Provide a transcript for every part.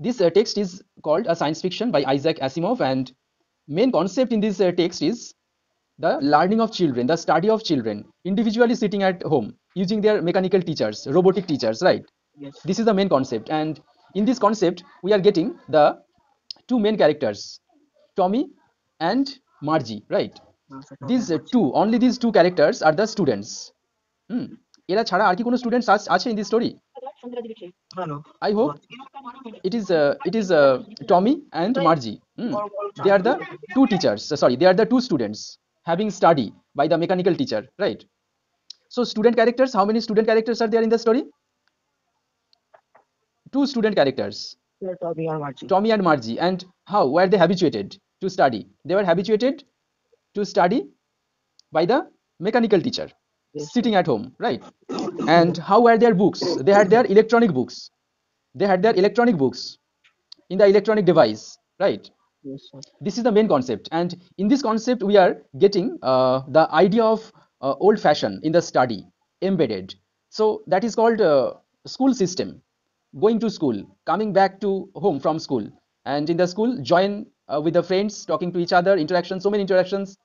This uh, text is called a science fiction by Isaac Asimov and main concept in this uh, text is the learning of children, the study of children, individually sitting at home using their mechanical teachers, robotic teachers, right? Yes. This is the main concept. And in this concept, we are getting the two main characters, Tommy and Margie, right? These uh, two, only these two characters are the students. Hmm. এরা ছাড়া আর কি কোনো students আছে in this story I hope it is uh, it is uh, Tommy and Margie. Mm. They are the two teachers. Uh, sorry, they are the two students having study by the mechanical teacher, right? So student characters. How many student characters are there in the story? Two student characters. Tommy and Margie. Tommy and Margie. And how were they habituated to study? They were habituated to study by the mechanical teacher, yes. sitting at home, right? and how were their books they had their electronic books they had their electronic books in the electronic device right yes, this is the main concept and in this concept we are getting uh, the idea of uh, old fashioned in the study embedded so that is called uh, school system going to school coming back to home from school and in the school join uh, with the friends talking to each other interaction so many interactions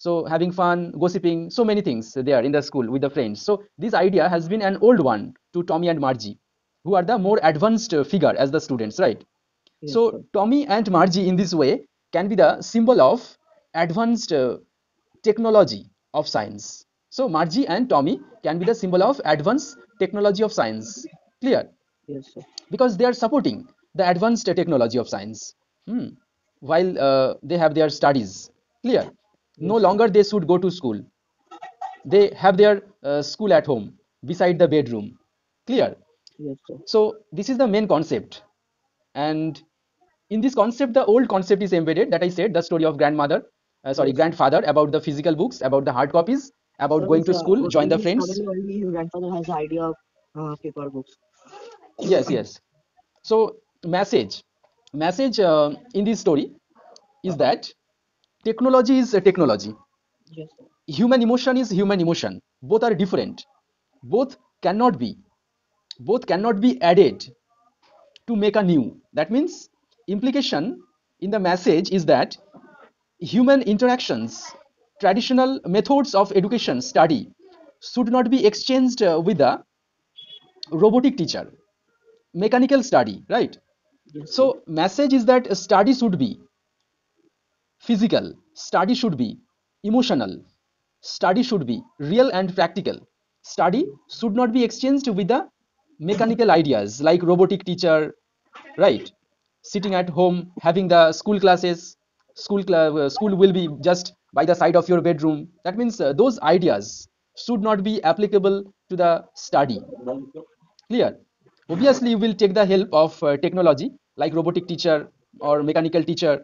so having fun gossiping so many things there in the school with the friends so this idea has been an old one to tommy and margie who are the more advanced figure as the students right yes. so tommy and margie in this way can be the symbol of advanced uh, technology of science so margie and tommy can be the symbol of advanced technology of science clear yes sir. because they are supporting the advanced technology of science hmm. while uh, they have their studies clear no longer they should go to school they have their uh, school at home beside the bedroom clear yes, so this is the main concept and in this concept the old concept is embedded that i said the story of grandmother uh, sorry yes. grandfather about the physical books about the hard copies about so going to school uh, join the friends grandfather has the idea of uh, paper books yes yes so message message uh, in this story is that technology is a technology yes. human emotion is human emotion both are different both cannot be both cannot be added to make a new that means implication in the message is that human interactions traditional methods of education study should not be exchanged uh, with a robotic teacher mechanical study right yes. so message is that study should be physical study should be emotional study should be real and practical study should not be exchanged with the mechanical ideas like robotic teacher right sitting at home having the school classes school cl uh, school will be just by the side of your bedroom that means uh, those ideas should not be applicable to the study clear obviously you will take the help of uh, technology like robotic teacher or mechanical teacher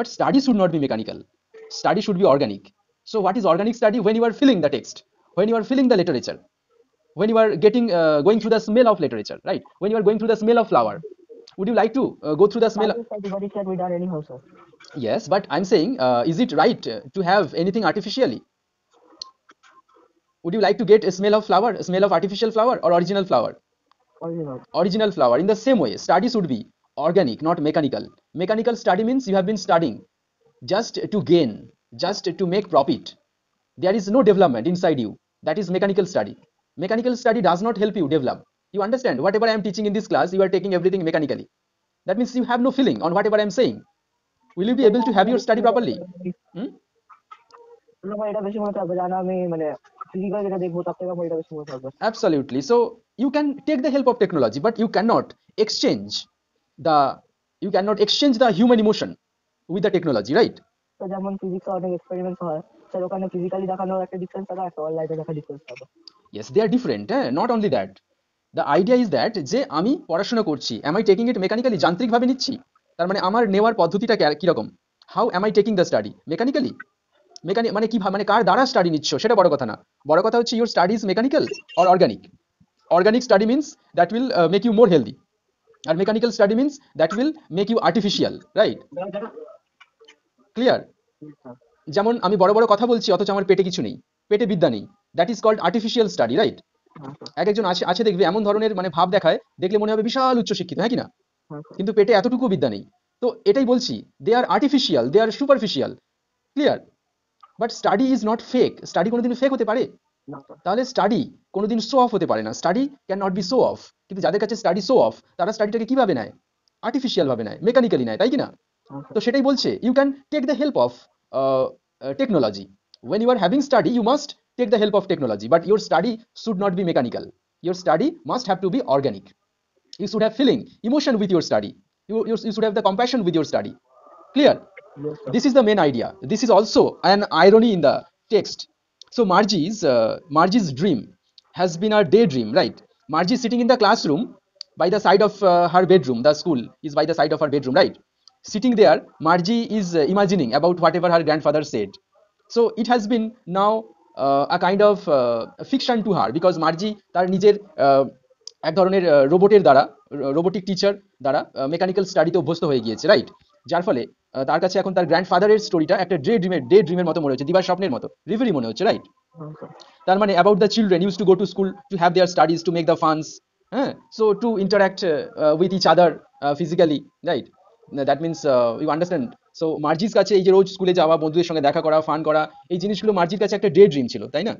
but study should not be mechanical. Study should be organic. So what is organic study? When you are filling the text, when you are filling the literature, when you are getting uh, going through the smell of literature, right? When you are going through the smell of flower, would you like to uh, go through the smell? Of... Yes, but I'm saying, uh, is it right uh, to have anything artificially? Would you like to get a smell of flower, a smell of artificial flower or original flower? Original. Original flower. In the same way, study should be organic not mechanical mechanical study means you have been studying just to gain just to make profit there is no development inside you that is mechanical study mechanical study does not help you develop you understand whatever i am teaching in this class you are taking everything mechanically that means you have no feeling on whatever i am saying will you be able to have your study properly hmm? absolutely so you can take the help of technology but you cannot exchange the you cannot exchange the human emotion with the technology right তো যেমন ফিজিক্সে অনেক experiment হয় sir ওখানে physically দেখানো একটা difference থাকে আর অনলাইনে দেখা ডিফারেন্স থাকে ইয়েস দে আর ডিফারেন্ট হ্যাঁ not only that the idea is that যে আমি পড়াশোনা করছি am I taking it mechanically যান্ত্রিকভাবে নিচ্ছি তার মানে আমার নেওয়ার পদ্ধতিটা কীরকম how am I taking the study mechanically মেকানি মানে কি মানে কার দ্বারা স্টাডি নিচ্ছ সেটা বড় কথা না বড় কথা হচ্ছে your study is mechanical or organic organic study means that will make you more healthy আর mechanical study means that will make you artificial right clear যেমন আমি বড় বড় কথা বলছি অথচ আমার পেটে কিছু নেই পেটে বিদ্যা নেই that is called artificial study right এক একজন আছে আছে দেখবে এমন ধরনের মানে ভাব দেখায় দেখলে মনে হবে বিশাল উচ্চ শিক্ষিত হ্যাঁ কিনা কিন্তু পেটে এতটুকু বিদ্যা নেই তো এটাই বলছি they are artificial they are superficial clear but study is not fake study কোনোদিন ফেক হতে পারে তাহলে স্টাডি কোনোদিন শো অফ হতে পারে না study can not be show off কিন্তু যাদের কাছে স্টাডি শো অফ তারা স্টাডিটাকে কিভাবে নেয় আর্টিফিশিয়াল ভাবে নেয় মেকানিক্যালি নেয় তাই কি না তো সেটাই বলছে you can take the help of technology when you are having study you must take the help of technology but your study should not be mechanical your study must have to be organic you should have feeling emotion with your study you, you, you should have the compassion with your study clear yes, this is the main idea this is also an irony in the text So Margie's, uh, Margie's dream has been a daydream, right? Margie is sitting in the classroom by the side of uh, her bedroom. The school is by the side of her bedroom, right? Sitting there, Margie is uh, imagining about whatever her grandfather said. So it has been now uh, a kind of uh, fiction to her because Margie তার নিজের এক ধরনের রোবটের দ্বারা robotic teacher দ্বারা mechanical স্টাডিতে অভ্যস্ত হয়ে গিয়েছে right যার ফলে তার কাছে এখন তার গ্র্যান্ডফাদারের স্টোরিটা একটা ডে ড্রিমের ডে ড্রিমের মতো মনে হচ্ছে দিবার স্বপ্নের মতো রিভেরি মনে হচ্ছে রাইট তার মানে about the children use to go to school to have their studies to make the funs হ্যাঁ so to interact with each other physically right that means you understand so মার্জির কাছে এই যে রোজ স্কুলে যাওয়া বন্ধুদের সঙ্গে দেখা করা ফান করা এই জিনিসগুলো মার্জির কাছে একটা ডে ড্রিম ছিল তাই না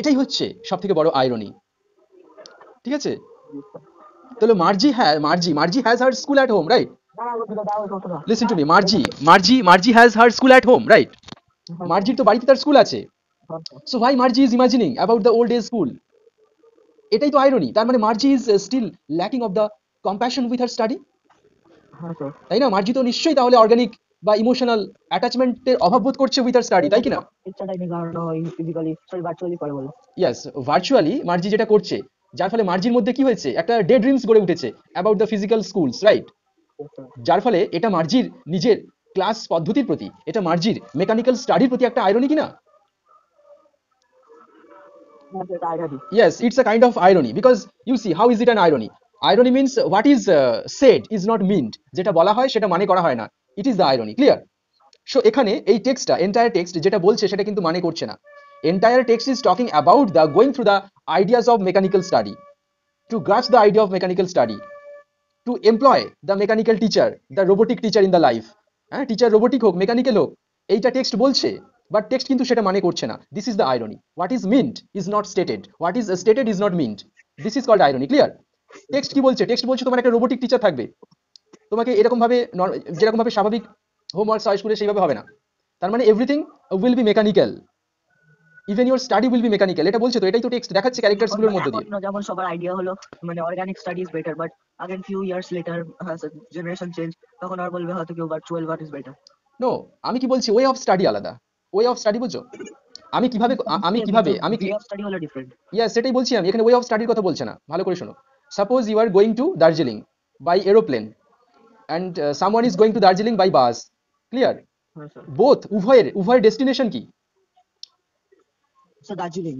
এটাই হচ্ছে সব থেকে বড় আইরনি ঠিক আছে তাহলে মার্জি হ্যাঁ Margie Margie has her school at home right listen to me Margie Margie Margie has her school at home right মার্জির তো বাড়িতে তার স্কুল আছে so why Margie is imagining about the old age school এটাই তো irony তার মানে Margie is still lacking of the compassion with her study তাই না মার্জি তো নিশ্চয়ই তাহলে অর্গানিক বা ইমোশনাল অ্যাটাচমেন্টের অভাব বোধ করছে উইথ হার স্টাডি তাই কিনা ইয়েস ভার্চুয়ালি মার্জি যেটা করছে যার ফলে মার্জির মধ্যে কি হয়েছে একটা ডে ড্রিমস গড়ে উঠেছে about the physical schools right যার ফলে এটা মার্জির নিজের ক্লাস পদ্ধতির প্রতি এটা মার্জির মেকানিক্যাল স্টাডির প্রতি একটা আয়রনি কিনা yes it's a kind of irony because you see how is it an irony irony means what is said is not meant যেটা বলা হয় সেটা মানে করা হয় না it is the irony clear so এখানে এই টেক্সটটা এন্টায়ার টেক্সট যেটা বলছে সেটা কিন্তু মানে করছে না entire text is talking about the going through the ideas of mechanical study to grasp the idea of mechanical study to employ the mechanical teacher the robotic teacher in the life হ্যাঁ teacher robotic হোক mechanical হোক এইটা text বলছে but text কিন্তু সেটা মানে করছে না this is the irony what is meant is not stated what is stated is not meant this is called irony clear text কি বলছে টেক্সট বলছে তোমার একটা রোবোটিক টিচার থাকবে তোমাকে এরকম ভাবে যেরকম ভাবে স্বাভাবিক হোমওয়ার্ক সাইজ করে সেইভাবে হবে না তার মানে everything will be mechanical even your study will be mechanical এটা বলছে তো এটাই তো টেক্সট দেখাচ্ছে ক্যারেক্টারস গুলোর মধ্যে দিয়ে যেমন সবার আইডিয়া হলো মানে organic study is better but again few years later generation change তখন আর বলবে হয়তো কেউ virtual world is better no আমি কি বলছি ওয়ে অফ স্টাডি আলাদা ওয়ে অফ স্টাডি বুঝছো আমি কিভাবে আমি কিভাবে আমি ওয়ে অফ স্টাডি হলো ডিফারেন্ট ইয়েস সেটাই বলছি আমি এখানে ওয়ে অফ স্টাডির কথা বলছ না ভালো করে শোনো suppose you are going to Darjeeling by aeroplane and someone is going to Darjeeling by bus clear both উভয়ের উভয়ের ডেস্টিনেশন কি দার্জিলিং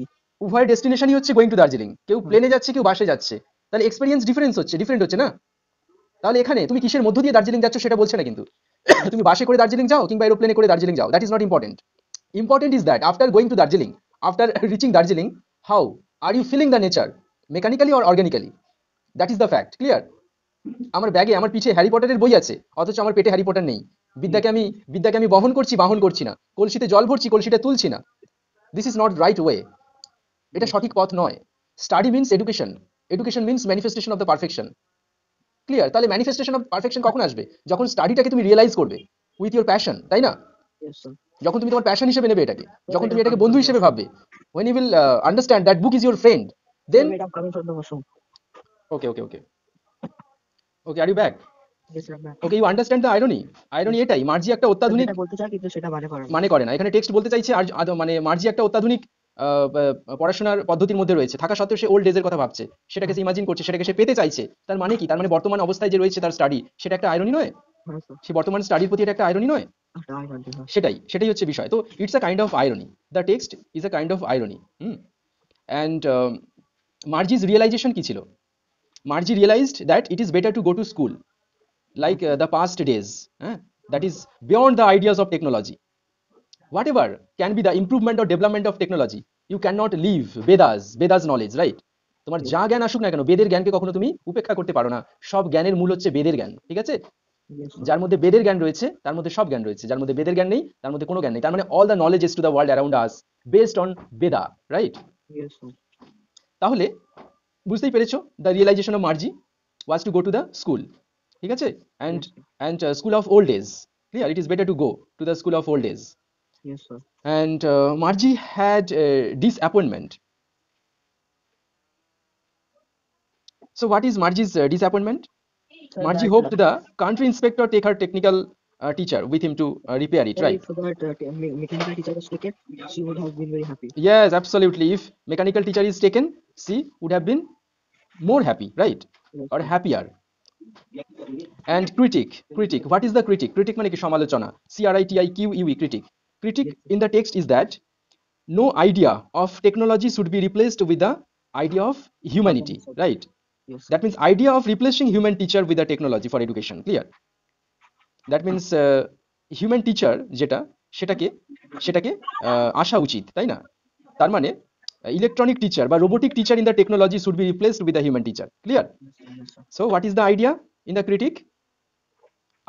উভয় ডেস্টিনেশনই হচ্ছে গোয়িং টু দার্জিলিং কেউ প্লেনে যাচ্ছে কেউ বাসে যাচ্ছে তাহলে এক্সপিরিয়েন্স ডিফারেন্স হচ্ছে ডিফারেন্ট হচ্ছে না তাহলে এখানে তুমি কিসের মধ্য দিয়ে দার্জিলিং যাচ্ছ সেটা বলছে না কিন্তু তুমি বাসে করে দার্জিলিং যাও কিংবা এরোপ্লেনে করে দার্জিলিং যাও that is not important important is that after going to Darjeeling after reaching Darjeeling how are you feeling the nature mechanically or organically that is the fact clear আমার ব্যাগে আমার পিছিয়ে হ্যারি পটারের বই আছে অথচ আমার পেটে হ্যারি পটার নেই বিদ্যাকে আমি বিদ্যাকে আমি বহন করছি বাহন করছি না কলসিতে জল ভরছি কলসিটা তুলছি না this is not right way এটা hmm. সঠিক পথ নয় study means education education means manifestation of the perfection clear তাহলে ম্যানিফেস্টেশন অফ পারফেকশন কখন আসবে যখন স্টাডিটাকে তুমি রিয়েলাইজ করবে উইথ ইউর প্যাশন তাই না যখন তুমি তোমার প্যাশন হিসেবে নেবে এটাকে যখন তুমি এটাকে বন্ধু হিসেবে ভাববে when you will understand uh, understand that is your friend then okay okay okay okay are you you back okay you understand the irony irony এটাই মার্জি একটা অত্যাধুনিক বলতে চাই কিন্তু সেটা মানে করে মানে করে না এখানে টেক্সট বলতে চাইছে আর মানে মার্জি একটা অত্যাধুনিক পড়াশোনার পদ্ধতির মধ্যে রয়েছে থাকা সত্ত্বেও সে ওল্ড এজের কথা ভাবছে সেটাকে সে ইমাজিন করছে সেটাকে সে পেতে চাইছে তার মানে কি তার মানে বর্তমান অবস্থায় যে রয়েছে তার স্টাডি সেটা একটা আইরনি নয় হ্যাঁ, সে বর্তমান স্টাডির প্রতি এটা একটা আইরনি নয় সেটাই সেটাই হচ্ছে বিষয় তো it's a kind of irony the text is a kind of irony hmm and Margie's realization কি ছিল Margie realized that it is better to go to school like uh, the past days eh? that is beyond the ideas of technology whatever can be the improvement or development of technology you cannot leave vedas vedas knowledge right তোমার যা জ্ঞান আসুক না কেন বেদের জ্ঞানকে কখনো তুমি উপেক্ষা করতে পারো না সব জ্ঞানের মূল হচ্ছে বেদের জ্ঞান ঠিক আছে যার মধ্যে বেদের জ্ঞান রয়েছে তার মধ্যে সব জ্ঞান রয়েছে যার মধ্যে বেদের জ্ঞান নেই তার মধ্যে কোনো জ্ঞান নেই তার মানে all the knowledge is to the world around us based on Veda right তাহলে বুঝতেই পেরেছো the realization of Margie was to go to the school ঠিক আছে and and school of old age clear it to better to go to the school of old age and uh, Margie had uh, disappointment. So what is Margie's uh, disappointment? Margie hoped the country inspector take her technical uh, teacher with him to repair it, right? For that mechanical teacher was taken, she would have been very happy. Yes, absolutely. If mechanical teacher is taken, she would have been more happy, right? Or happier. And critic critic what is the critic critic মানে কি সমালোচনা C R I T I Q U critic critic in the text is that no idea of technology should be replaced with the idea of humanity right that means idea of replacing human teacher with the technology for education clear that means human teacher যেটা সেটাকে সেটাকে uh, আসা উচিত তাই না তার মানে Uh, electronic teacher but robotic teacher in the technology should be replaced with a human teacher clear so what is the idea in the critic?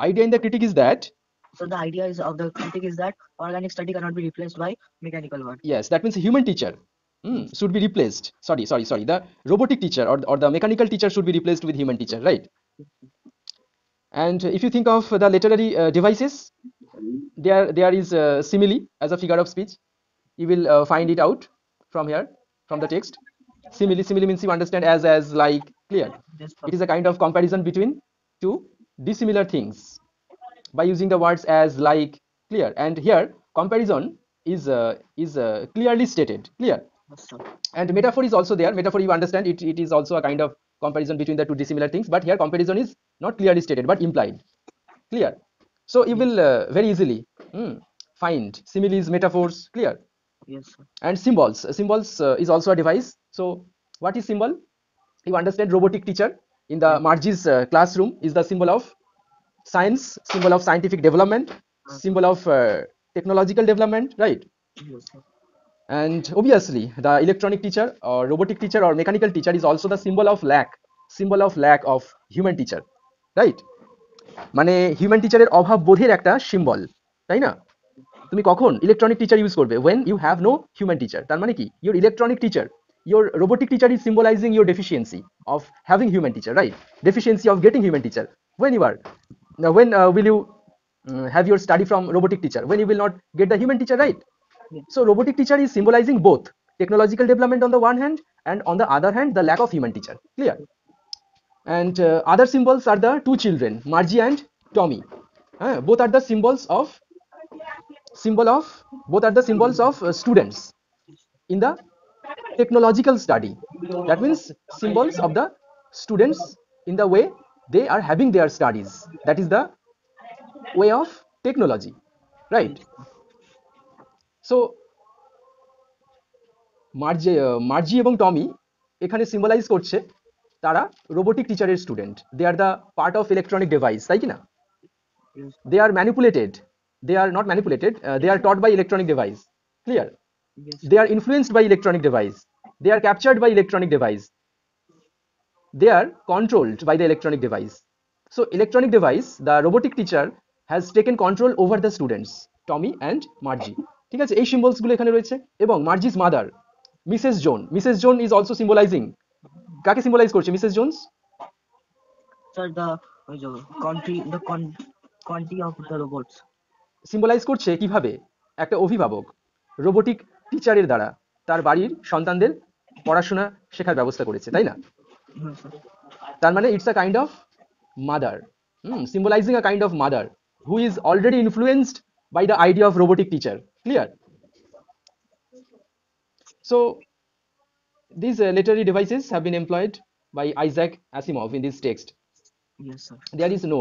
idea in the critic is that so the idea is of the critic is that organic study cannot be replaced by mechanical one yes that means human teacher mm, should be replaced sorry sorry sorry the robotic teacher or, or the mechanical teacher should be replaced with human teacher right and if you think of the literary uh, devices there there is a simile as a figure of speech you will uh, find it out from here from the text simile simile means you understand as as like clear it is a kind of comparison between two dissimilar things by using the words as like clear and here comparison is uh, is uh, clearly stated clear and metaphor is also there metaphor you understand it, it is also a kind of comparison between the two dissimilar things but here comparison is not clearly stated but implied clear so you hmm. will uh, very easily mm, find similes metaphors clear yes sir. and symbols symbols uh, is also a device so what is symbol you understand robotic teacher in the margie's uh, classroom is the symbol of science symbol of scientific development symbol of uh, technological development right yes, sir. and obviously the electronic teacher or robotic teacher or mechanical teacher is also the symbol of lack symbol of lack of human teacher right মানে human teacher অভাব বোধের একটা symbol symbol, না তুমি কখন you teacher use করবে when you have no human teacher তার মানে কি your robotic teacher is symbolizing your deficiency of having human teacher right deficiency of getting human teacher when you are now when uh, will you mm, have your study from robotic teacher when you will not get the human teacher right so robotic teacher is symbolizing both technological development on the one hand and on the other hand the lack of human teacher clear and uh, other symbols are the two children margie and tommy both are the symbols of symbol of both are the symbols of uh, students in the technological study that means symbols of the students in the way they are having their studies that is the way of technology right so মার্জি মার্জি uh, এবং টমি এখানে symbolize করছে তারা robotic are student they are the part of electronic device তাই কি না দে আর they are not manipulated uh, they are taught by electronic device clear yes. they are influenced by electronic device they are captured by electronic device they are controlled by the electronic device so electronic device the robotic teacher has taken control over the students tommy and margie ঠিক আছে এই সিম্বলসগুলো এখানে রয়েছে এবং Margie's mother Mrs Jone Mrs Jone is also symbolizing কাকে symbolize করছে Mrs Jones sir the country the country of the robots symbolize করছে কিভাবে একটা অভিভাবক রোবোটিক টিচারের দ্বারা তার বাড়ির সন্তানদের পড়াশোনা শেখার ব্যবস্থা করেছে তাই না তার মানে it's a kind of mother symbolizing a kind of mother who is already influenced by the idea of robotic teacher clear so this literary devices have have been by by Asimov in in this text. Is no There is no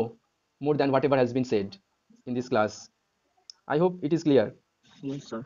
ever has been said been said in this I hope it is clear. Yes, sir.